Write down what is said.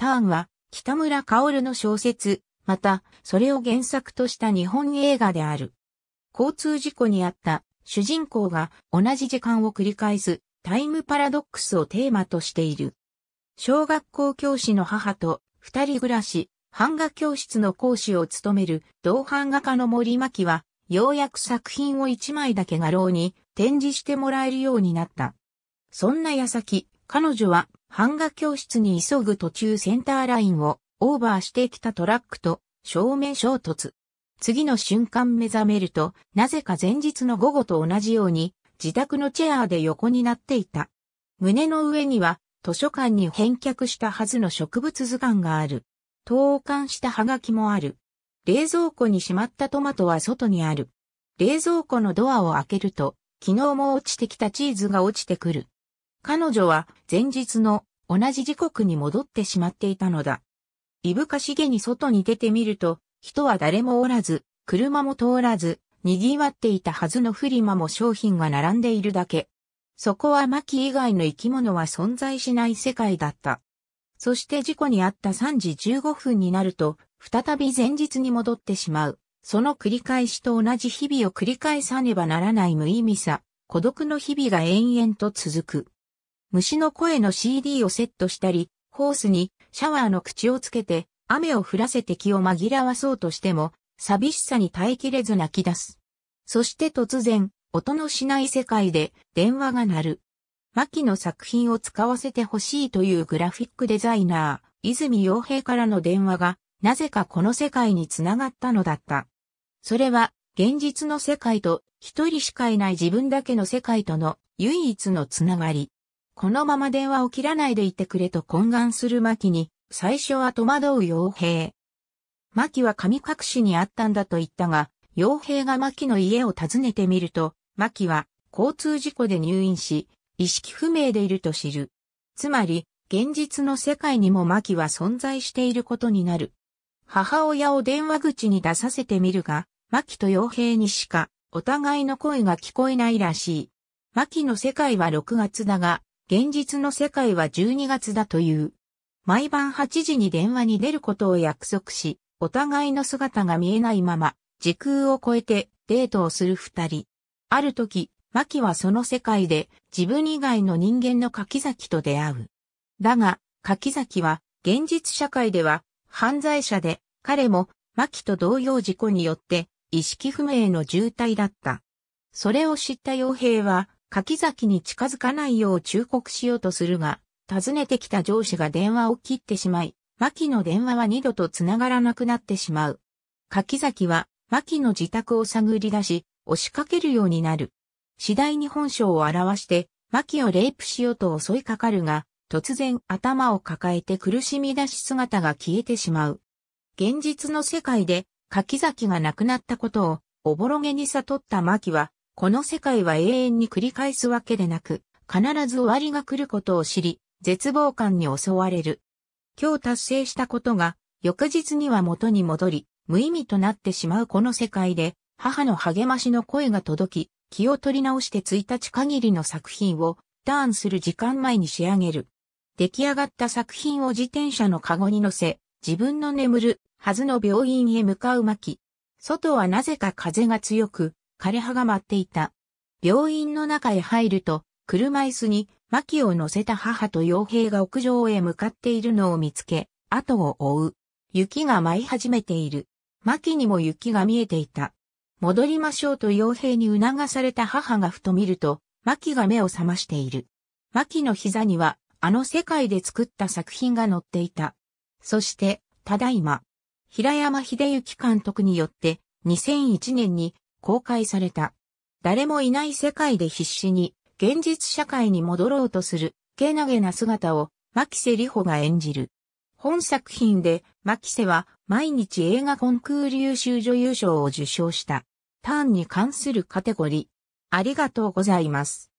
ターンは北村薫の小説、またそれを原作とした日本映画である。交通事故にあった主人公が同じ時間を繰り返すタイムパラドックスをテーマとしている。小学校教師の母と二人暮らし、版画教室の講師を務める同版画家の森巻は、ようやく作品を一枚だけ画廊に展示してもらえるようになった。そんな矢先、彼女は版画教室に急ぐ途中センターラインをオーバーしてきたトラックと正面衝突。次の瞬間目覚めると、なぜか前日の午後と同じように、自宅のチェアで横になっていた。胸の上には、図書館に返却したはずの植物図鑑がある。投函したハガキもある。冷蔵庫にしまったトマトは外にある。冷蔵庫のドアを開けると、昨日も落ちてきたチーズが落ちてくる。彼女は前日の同じ時刻に戻ってしまっていたのだ。いぶかしげに外に出てみると、人は誰もおらず、車も通らず、賑わっていたはずのフリマも商品が並んでいるだけ。そこはマキ以外の生き物は存在しない世界だった。そして事故に遭った3時15分になると、再び前日に戻ってしまう。その繰り返しと同じ日々を繰り返さねばならない無意味さ、孤独の日々が延々と続く。虫の声の CD をセットしたり、ホースにシャワーの口をつけて、雨を降らせて気を紛らわそうとしても、寂しさに耐えきれず泣き出す。そして突然、音のしない世界で電話が鳴る。牧の作品を使わせてほしいというグラフィックデザイナー、泉洋平からの電話が、なぜかこの世界につながったのだった。それは、現実の世界と、一人しかいない自分だけの世界との唯一のつながり。このまま電話を切らないでいてくれと懇願する牧に、最初は戸惑う傭兵。牧は神隠しにあったんだと言ったが、傭兵が牧の家を訪ねてみると、牧は交通事故で入院し、意識不明でいると知る。つまり、現実の世界にも牧は存在していることになる。母親を電話口に出させてみるが、牧と傭兵にしか、お互いの声が聞こえないらしい。牧の世界は6月だが、現実の世界は12月だという。毎晩8時に電話に出ることを約束し、お互いの姿が見えないまま、時空を超えてデートをする二人。ある時、マキはその世界で自分以外の人間の柿崎と出会う。だが、柿崎は現実社会では犯罪者で、彼もマキと同様事故によって意識不明の重体だった。それを知った傭兵は柿崎に近づかないよう忠告しようとするが、訪ねてきた上司が電話を切ってしまい、牧の電話は二度と繋がらなくなってしまう。柿崎は、牧の自宅を探り出し、押しかけるようになる。次第に本性を表して、牧をレイプしようと襲いかかるが、突然頭を抱えて苦しみ出し姿が消えてしまう。現実の世界で、柿崎が亡くなったことを、おぼろげに悟った牧は、この世界は永遠に繰り返すわけでなく、必ず終わりが来ることを知り、絶望感に襲われる。今日達成したことが、翌日には元に戻り、無意味となってしまうこの世界で、母の励ましの声が届き、気を取り直して1日限りの作品を、ターンする時間前に仕上げる。出来上がった作品を自転車のカゴに乗せ、自分の眠るはずの病院へ向かう巻。外はなぜか風が強く、枯葉が舞っていた。病院の中へ入ると、車椅子に、薪を乗せた母と傭兵が屋上へ向かっているのを見つけ、後を追う。雪が舞い始めている。薪にも雪が見えていた。戻りましょうと傭兵に促された母がふと見ると、薪が目を覚ましている。薪の膝には、あの世界で作った作品が載っていた。そして、ただいま、平山秀幸監督によって、2001年に公開された。誰もいない世界で必死に現実社会に戻ろうとする、けなげな姿を、牧瀬里穂が演じる。本作品で、牧瀬は毎日映画コンクール優秀女優賞を受賞した。ターンに関するカテゴリー。ありがとうございます。